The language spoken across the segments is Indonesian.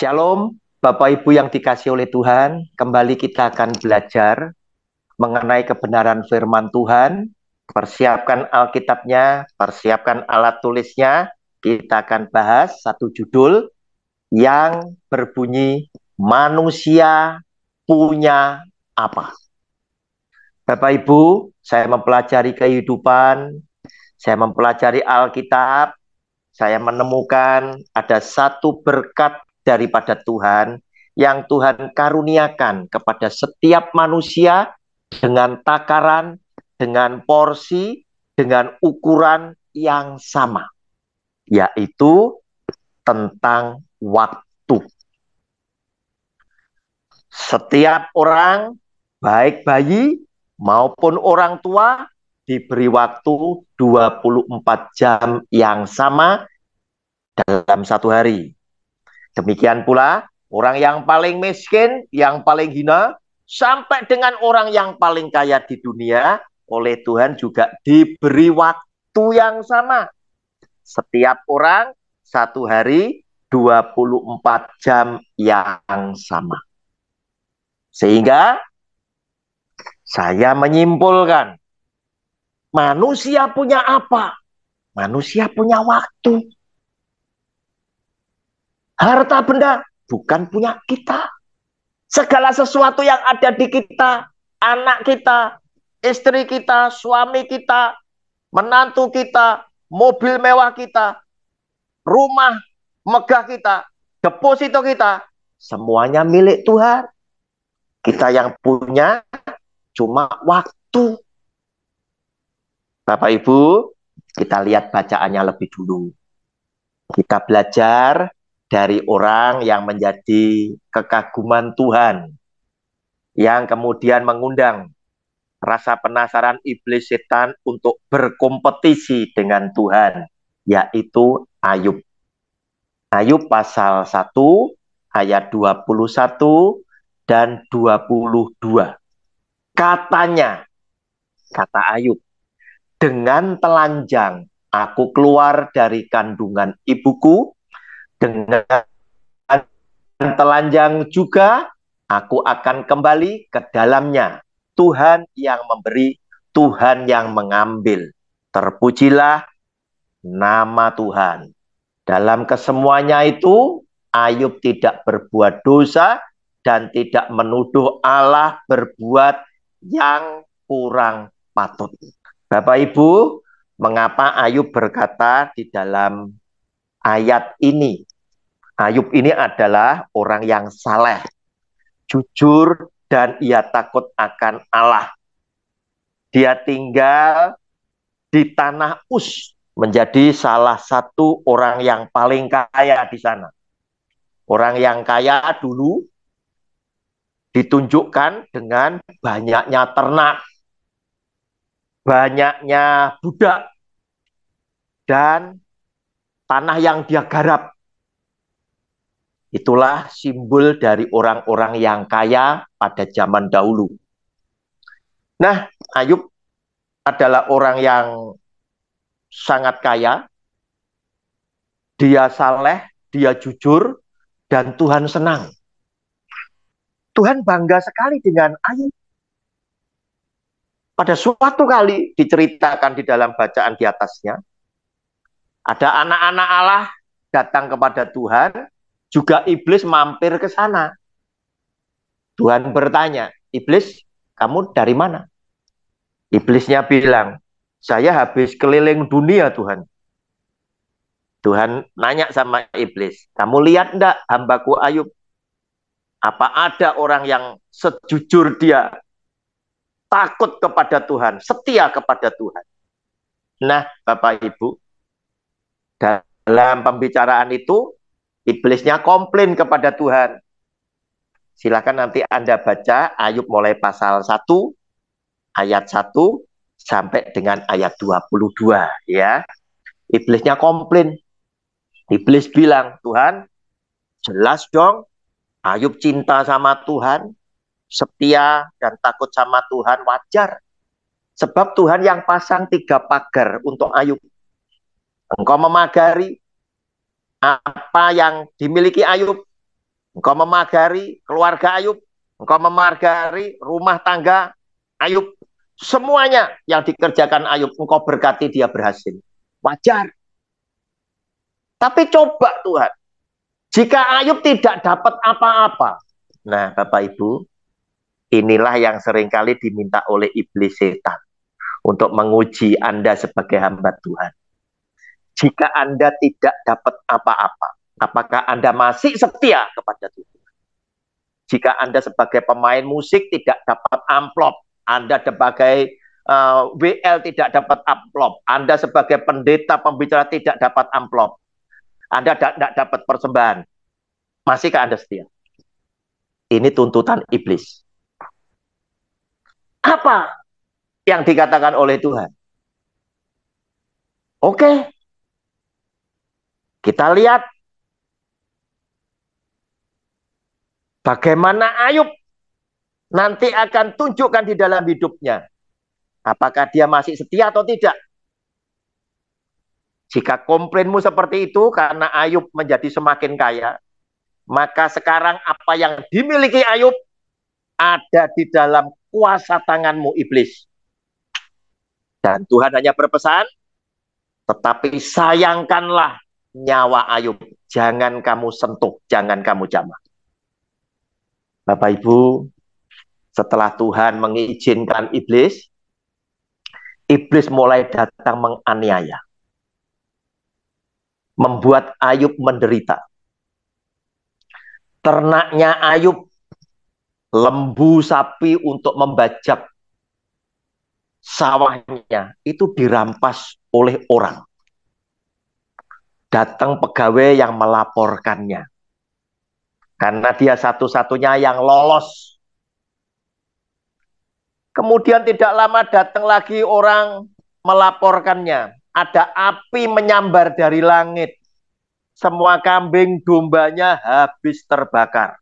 Shalom, Bapak Ibu yang dikasih oleh Tuhan. Kembali kita akan belajar mengenai kebenaran firman Tuhan. Persiapkan Alkitabnya, persiapkan alat tulisnya. Kita akan bahas satu judul yang berbunyi manusia punya apa. Bapak Ibu, saya mempelajari kehidupan, saya mempelajari Alkitab, saya menemukan ada satu berkat daripada Tuhan yang Tuhan karuniakan kepada setiap manusia dengan takaran, dengan porsi, dengan ukuran yang sama, yaitu tentang waktu. Setiap orang, baik bayi maupun orang tua, diberi waktu 24 jam yang sama dalam satu hari Demikian pula orang yang paling miskin, yang paling hina, sampai dengan orang yang paling kaya di dunia, oleh Tuhan juga diberi waktu yang sama. Setiap orang satu hari 24 jam yang sama. Sehingga saya menyimpulkan manusia punya apa? Manusia punya waktu. Harta benda bukan punya kita. Segala sesuatu yang ada di kita, anak kita, istri kita, suami kita, menantu kita, mobil mewah kita, rumah megah kita, deposito kita, semuanya milik Tuhan. Kita yang punya cuma waktu. Bapak Ibu, kita lihat bacaannya lebih dulu. Kita belajar dari orang yang menjadi kekaguman Tuhan yang kemudian mengundang rasa penasaran iblis setan untuk berkompetisi dengan Tuhan, yaitu Ayub. Ayub pasal 1 ayat 21 dan 22. Katanya, kata Ayub, dengan telanjang aku keluar dari kandungan ibuku dengan telanjang juga aku akan kembali ke dalamnya. Tuhan yang memberi, Tuhan yang mengambil. Terpujilah nama Tuhan. Dalam kesemuanya itu, Ayub tidak berbuat dosa dan tidak menuduh Allah berbuat yang kurang patut. Bapak Ibu, mengapa Ayub berkata di dalam ayat ini Ayub ini adalah orang yang saleh, jujur, dan ia takut akan Allah. Dia tinggal di tanah Us, menjadi salah satu orang yang paling kaya di sana. Orang yang kaya dulu ditunjukkan dengan banyaknya ternak, banyaknya budak, dan tanah yang dia garap Itulah simbol dari orang-orang yang kaya pada zaman dahulu. Nah, Ayub adalah orang yang sangat kaya. Dia saleh, dia jujur, dan Tuhan senang. Tuhan bangga sekali dengan Ayub. Pada suatu kali diceritakan di dalam bacaan di atasnya, ada anak-anak Allah datang kepada Tuhan juga iblis mampir ke sana. Tuhan bertanya, "Iblis, kamu dari mana?" Iblisnya bilang, "Saya habis keliling dunia, Tuhan." Tuhan nanya sama iblis, "Kamu lihat enggak hambaku Ayub? Apa ada orang yang sejujur dia takut kepada Tuhan, setia kepada Tuhan?" Nah, Bapak Ibu, dalam pembicaraan itu Iblisnya komplain kepada Tuhan. Silakan nanti Anda baca Ayub mulai pasal 1 ayat 1 sampai dengan ayat 22 ya. Iblisnya komplain. Iblis bilang, "Tuhan, jelas dong Ayub cinta sama Tuhan, setia dan takut sama Tuhan wajar. Sebab Tuhan yang pasang tiga pagar untuk Ayub. Engkau memagari, apa yang dimiliki Ayub. Engkau memagari keluarga Ayub, engkau memagari rumah tangga Ayub. Semuanya yang dikerjakan Ayub, engkau berkati dia berhasil. Wajar. Tapi coba Tuhan, jika Ayub tidak dapat apa-apa. Nah, Bapak Ibu, inilah yang seringkali diminta oleh iblis setan untuk menguji Anda sebagai hamba Tuhan jika Anda tidak dapat apa-apa? Apakah Anda masih setia kepada Tuhan? Jika Anda sebagai pemain musik tidak dapat amplop, Anda sebagai uh, eh, WL tidak dapat amplop, Anda sebagai pendeta pembicara tidak dapat amplop, Anda tidak dapat persembahan, masihkah Anda setia? Ini tuntutan iblis. Apa yang dikatakan oleh Tuhan? Oke, okay, kita lihat bagaimana Ayub nanti akan tunjukkan di dalam hidupnya. Apakah dia masih setia atau tidak? Jika komplainmu seperti itu karena Ayub menjadi semakin kaya, maka sekarang apa yang dimiliki Ayub ada di dalam kuasa tanganmu iblis. Dan Tuhan hanya berpesan, tetapi sayangkanlah nyawa Ayub. Jangan kamu sentuh, jangan kamu jamah. Bapak Ibu, setelah Tuhan mengizinkan iblis, iblis mulai datang menganiaya. Membuat Ayub menderita. Ternaknya Ayub lembu sapi untuk membajak sawahnya itu dirampas oleh orang datang pegawai yang melaporkannya. Karena dia satu-satunya yang lolos. Kemudian tidak lama datang lagi orang melaporkannya. Ada api menyambar dari langit. Semua kambing dombanya habis terbakar.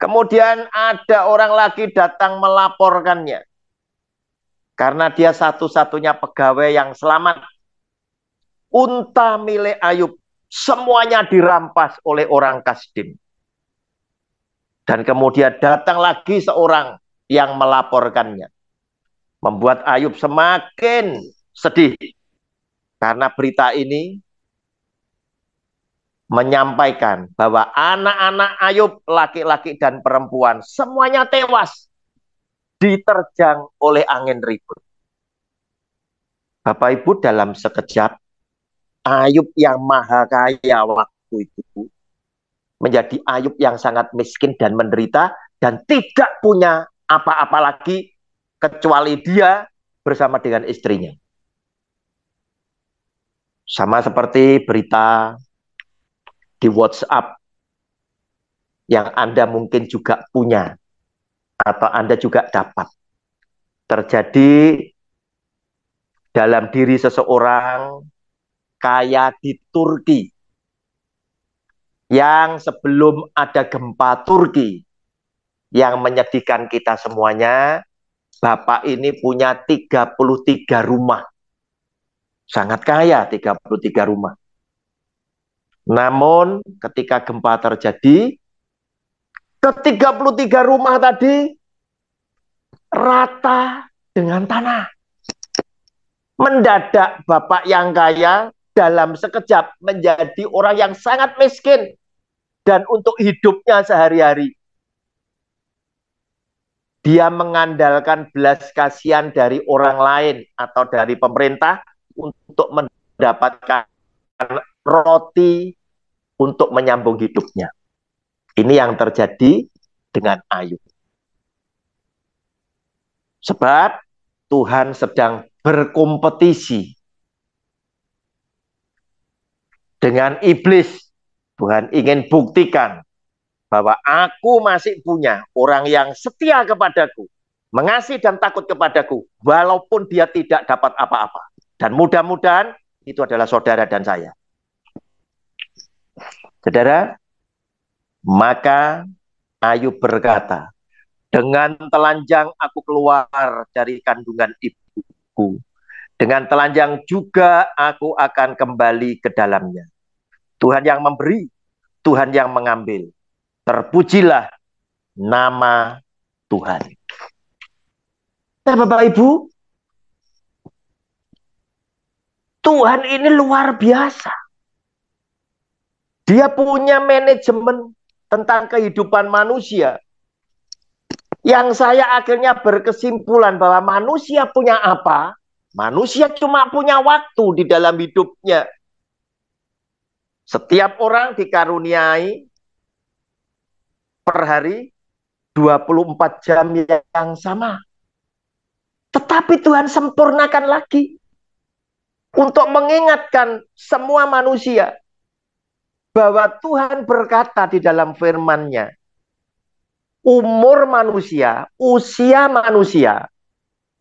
Kemudian ada orang lagi datang melaporkannya. Karena dia satu-satunya pegawai yang selamat unta milik Ayub semuanya dirampas oleh orang Kasdim. Dan kemudian datang lagi seorang yang melaporkannya. Membuat Ayub semakin sedih. Karena berita ini menyampaikan bahwa anak-anak Ayub, laki-laki dan perempuan, semuanya tewas diterjang oleh angin ribut. Bapak Ibu dalam sekejap Ayub yang maha kaya waktu itu menjadi Ayub yang sangat miskin dan menderita dan tidak punya apa-apa lagi kecuali dia bersama dengan istrinya. Sama seperti berita di WhatsApp yang Anda mungkin juga punya atau Anda juga dapat. Terjadi dalam diri seseorang kaya di Turki yang sebelum ada gempa Turki yang menyedihkan kita semuanya, Bapak ini punya 33 rumah. Sangat kaya 33 rumah. Namun ketika gempa terjadi, ke 33 rumah tadi rata dengan tanah. Mendadak Bapak yang kaya dalam sekejap menjadi orang yang sangat miskin dan untuk hidupnya sehari-hari. Dia mengandalkan belas kasihan dari orang lain atau dari pemerintah untuk mendapatkan roti untuk menyambung hidupnya. Ini yang terjadi dengan Ayub. Sebab Tuhan sedang berkompetisi dengan iblis. Tuhan ingin buktikan bahwa aku masih punya orang yang setia kepadaku, mengasihi dan takut kepadaku, walaupun dia tidak dapat apa-apa. Dan mudah-mudahan itu adalah saudara dan saya. Saudara, maka Ayub berkata, dengan telanjang aku keluar dari kandungan ibuku dengan telanjang juga aku akan kembali ke dalamnya. Tuhan yang memberi, Tuhan yang mengambil. Terpujilah nama Tuhan. Nah, Bapak Ibu, Tuhan ini luar biasa. Dia punya manajemen tentang kehidupan manusia. Yang saya akhirnya berkesimpulan bahwa manusia punya apa, Manusia cuma punya waktu di dalam hidupnya. Setiap orang dikaruniai per hari 24 jam yang sama. Tetapi Tuhan sempurnakan lagi untuk mengingatkan semua manusia bahwa Tuhan berkata di dalam firman-Nya, umur manusia, usia manusia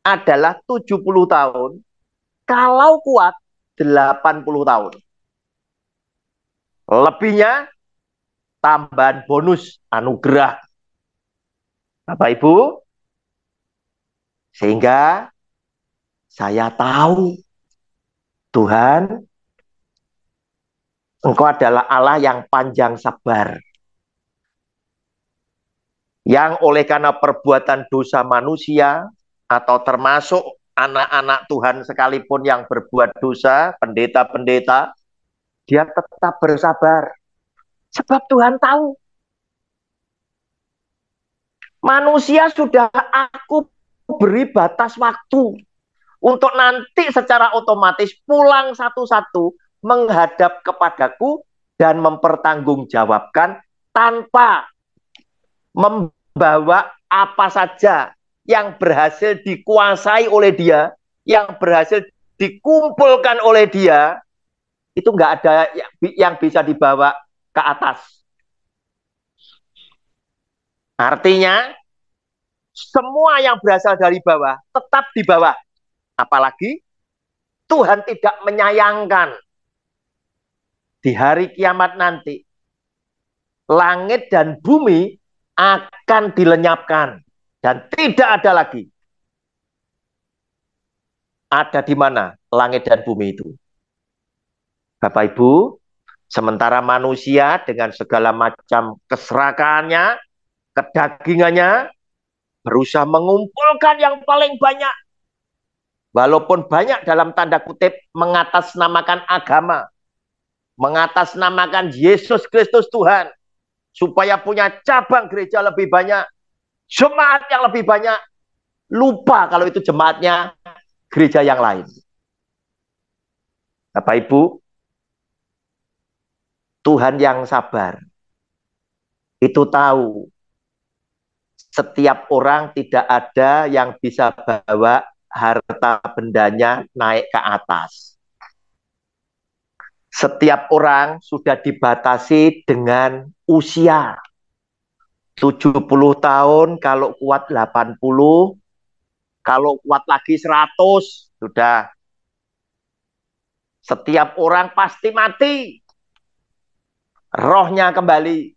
adalah 70 tahun, kalau kuat 80 tahun. Lebihnya tambahan bonus anugerah. Bapak Ibu, sehingga saya tahu Tuhan Engkau adalah Allah yang panjang sabar. Yang oleh karena perbuatan dosa manusia atau termasuk anak-anak Tuhan sekalipun yang berbuat dosa, pendeta-pendeta, dia tetap bersabar. Sebab Tuhan tahu. Manusia sudah aku beri batas waktu untuk nanti secara otomatis pulang satu-satu menghadap kepadaku dan mempertanggungjawabkan tanpa membawa apa saja yang berhasil dikuasai oleh dia, yang berhasil dikumpulkan oleh dia, itu nggak ada yang bisa dibawa ke atas. Artinya, semua yang berasal dari bawah tetap di bawah. Apalagi Tuhan tidak menyayangkan di hari kiamat nanti langit dan bumi akan dilenyapkan dan tidak ada lagi. Ada di mana langit dan bumi itu? Bapak Ibu, sementara manusia dengan segala macam keserakaannya, kedagingannya, berusaha mengumpulkan yang paling banyak. Walaupun banyak dalam tanda kutip mengatasnamakan agama, mengatasnamakan Yesus Kristus Tuhan, supaya punya cabang gereja lebih banyak, jemaat yang lebih banyak lupa kalau itu jemaatnya gereja yang lain. Bapak Ibu, Tuhan yang sabar itu tahu setiap orang tidak ada yang bisa bawa harta bendanya naik ke atas. Setiap orang sudah dibatasi dengan usia. 70 tahun kalau kuat 80 kalau kuat lagi 100 sudah setiap orang pasti mati rohnya kembali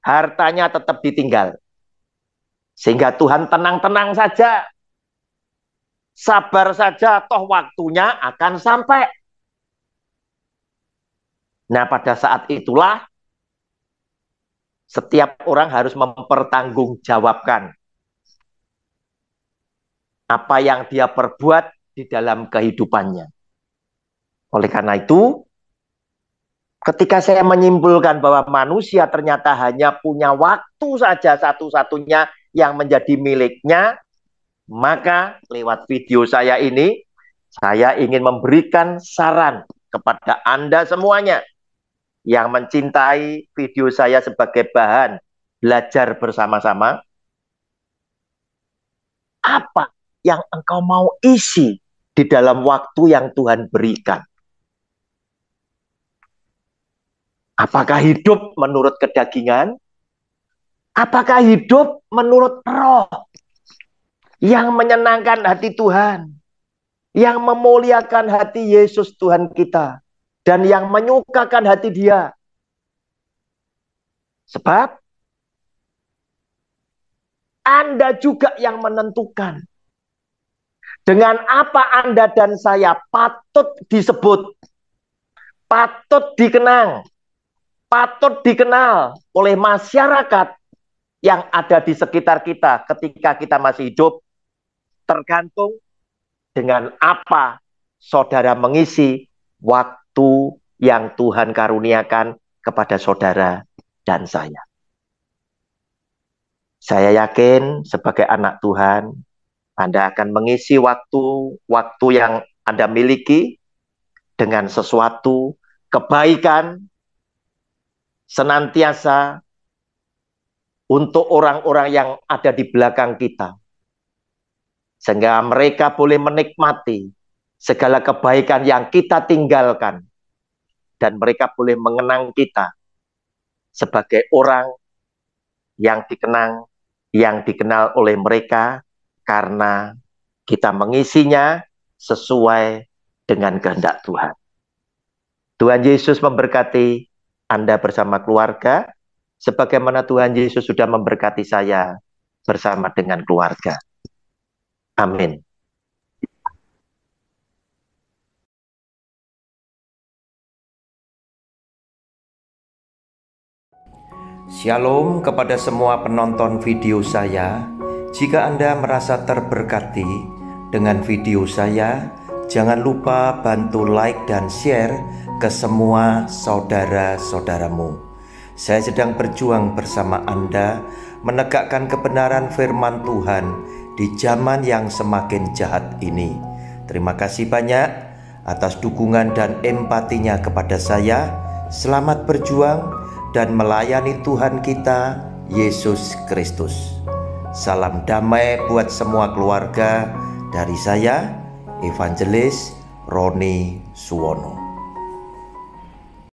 hartanya tetap ditinggal sehingga Tuhan tenang-tenang saja sabar saja toh waktunya akan sampai nah pada saat itulah setiap orang harus mempertanggungjawabkan apa yang dia perbuat di dalam kehidupannya. Oleh karena itu, ketika saya menyimpulkan bahwa manusia ternyata hanya punya waktu saja satu-satunya yang menjadi miliknya, maka lewat video saya ini, saya ingin memberikan saran kepada Anda semuanya yang mencintai video saya sebagai bahan belajar bersama-sama, apa yang engkau mau isi di dalam waktu yang Tuhan berikan? Apakah hidup menurut kedagingan? Apakah hidup menurut roh yang menyenangkan hati Tuhan, yang memuliakan hati Yesus Tuhan kita? dan yang menyukakan hati dia. Sebab Anda juga yang menentukan dengan apa Anda dan saya patut disebut, patut dikenang, patut dikenal oleh masyarakat yang ada di sekitar kita ketika kita masih hidup tergantung dengan apa saudara mengisi waktu waktu yang Tuhan karuniakan kepada saudara dan saya. Saya yakin sebagai anak Tuhan, Anda akan mengisi waktu-waktu yang Anda miliki dengan sesuatu kebaikan senantiasa untuk orang-orang yang ada di belakang kita. Sehingga mereka boleh menikmati segala kebaikan yang kita tinggalkan dan mereka boleh mengenang kita sebagai orang yang dikenang yang dikenal oleh mereka karena kita mengisinya sesuai dengan kehendak Tuhan. Tuhan Yesus memberkati Anda bersama keluarga sebagaimana Tuhan Yesus sudah memberkati saya bersama dengan keluarga. Amin. Shalom kepada semua penonton video saya. Jika Anda merasa terberkati dengan video saya, jangan lupa bantu like dan share ke semua saudara-saudaramu. Saya sedang berjuang bersama Anda menegakkan kebenaran firman Tuhan di zaman yang semakin jahat ini. Terima kasih banyak atas dukungan dan empatinya kepada saya. Selamat berjuang dan melayani Tuhan kita Yesus Kristus. Salam damai buat semua keluarga dari saya, Evangelis Roni Suwono.